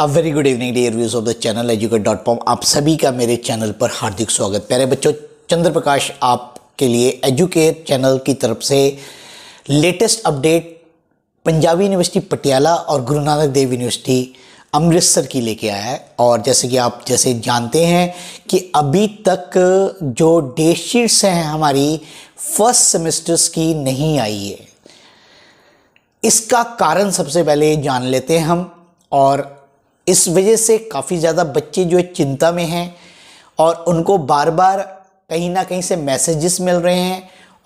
a very good evening dear views of the channel Educate dot com आप सभी का मेरे चैनल पर हार्दिक स्वागत प्यारे बच्चों चंद्र प्रकाश आपके लिए एजुकेट चैनल की तरफ से latest update Punjabi university Patiala और गुरु नानक देव यूनिवर्सिटी अमृतसर की लेके आया है और जैसे कि आप जैसे जानते हैं कि अभी तक जो डेट शीट्स हैं हमारी फर्स्ट सेमेस्टर्स की नहीं आई है इसका कारण सबसे पहले जान लेते हैं हम और इस वजह से काफ़ी ज़्यादा बच्चे जो है चिंता में हैं और उनको बार बार कहीं ना कहीं से मैसेजेस मिल रहे हैं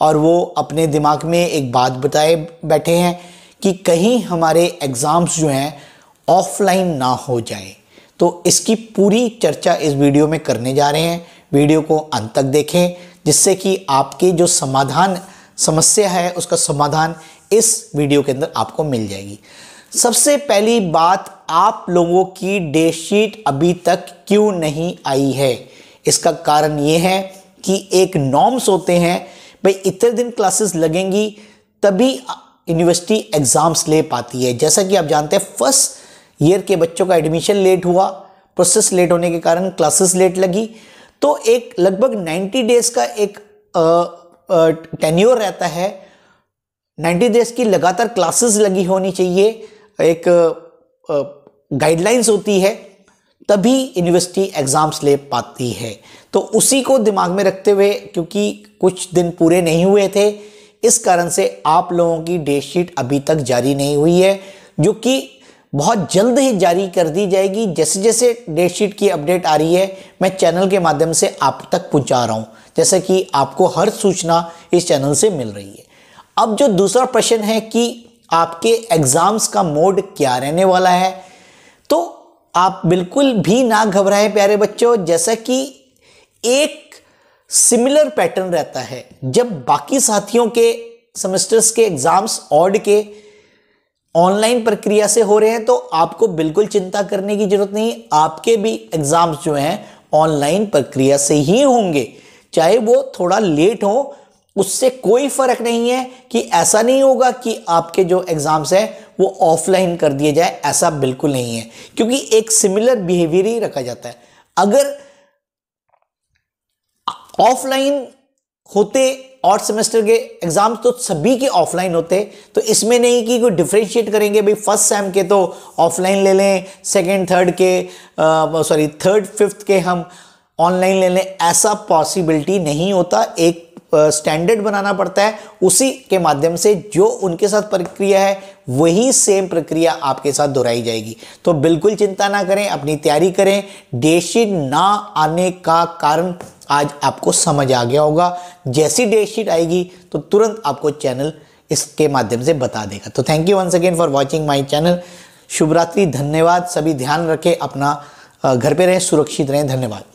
और वो अपने दिमाग में एक बात बताए बैठे हैं कि कहीं हमारे एग्ज़ाम्स जो हैं ऑफलाइन ना हो जाए तो इसकी पूरी चर्चा इस वीडियो में करने जा रहे हैं वीडियो को अंत तक देखें जिससे कि आपके जो समाधान समस्या है उसका समाधान इस वीडियो के अंदर आपको मिल जाएगी सबसे पहली बात आप लोगों की डेटशीट अभी तक क्यों नहीं आई है इसका कारण ये है कि एक नॉर्म्स होते हैं भाई इतने दिन क्लासेस लगेंगी तभी यूनिवर्सिटी एग्ज़ाम्स ले पाती है जैसा कि आप जानते हैं फर्स्ट ईयर के बच्चों का एडमिशन लेट हुआ प्रोसेस लेट होने के कारण क्लासेस लेट लगी तो एक लगभग 90 डेज़ का एक टेन्योर रहता है 90 डेज़ की लगातार क्लासेस लगी होनी चाहिए एक आ, आ, गाइडलाइंस होती है तभी यूनिवर्सिटी एग्ज़ाम्स ले पाती है तो उसी को दिमाग में रखते हुए क्योंकि कुछ दिन पूरे नहीं हुए थे इस कारण से आप लोगों की डेट शीट अभी तक जारी नहीं हुई है जो कि बहुत जल्द ही जारी कर दी जाएगी जैसे जैसे डेट शीट की अपडेट आ रही है मैं चैनल के माध्यम से आप तक पहुंचा रहा हूं जैसे कि आपको हर सूचना इस चैनल से मिल रही है अब जो दूसरा प्रश्न है कि आपके एग्ज़ाम्स का मोड क्या रहने वाला है तो आप बिल्कुल भी ना घबराएं प्यारे बच्चों जैसा कि एक सिमिलर पैटर्न रहता है जब बाकी साथियों के सेमेस्टर्स के एग्जाम्स ऑड के ऑनलाइन प्रक्रिया से हो रहे हैं तो आपको बिल्कुल चिंता करने की जरूरत नहीं आपके भी एग्जाम्स जो हैं ऑनलाइन प्रक्रिया से ही होंगे चाहे वो थोड़ा लेट हो उससे कोई फर्क नहीं है कि ऐसा नहीं होगा कि आपके जो एग्जाम्स हैं वो ऑफलाइन कर दिया जाए ऐसा बिल्कुल नहीं है क्योंकि एक सिमिलर बिहेवियर ही रखा जाता है अगर ऑफलाइन होते और सेमेस्टर के एग्जाम्स तो सभी के ऑफलाइन होते तो इसमें नहीं कि कोई डिफ्रेंशिएट करेंगे भाई फर्स्ट सेम के तो ऑफलाइन ले लें सेकेंड थर्ड के सॉरी थर्ड फिफ्थ के हम ऑनलाइन ले लें ऐसा पॉसिबिलिटी नहीं होता एक स्टैंडर्ड बनाना पड़ता है उसी के माध्यम से जो उनके साथ प्रक्रिया है वही सेम प्रक्रिया आपके साथ दोहराई जाएगी तो बिल्कुल चिंता ना करें अपनी तैयारी करें डेटशीट ना आने का कारण आज आपको समझ आ गया होगा जैसी डेटशीट आएगी तो तुरंत आपको चैनल इसके माध्यम से बता देगा तो thank you once again for watching my channel शुभरात्रि धन्यवाद सभी ध्यान रखें अपना घर पे रहें सुरक्षित रहें धन्यवाद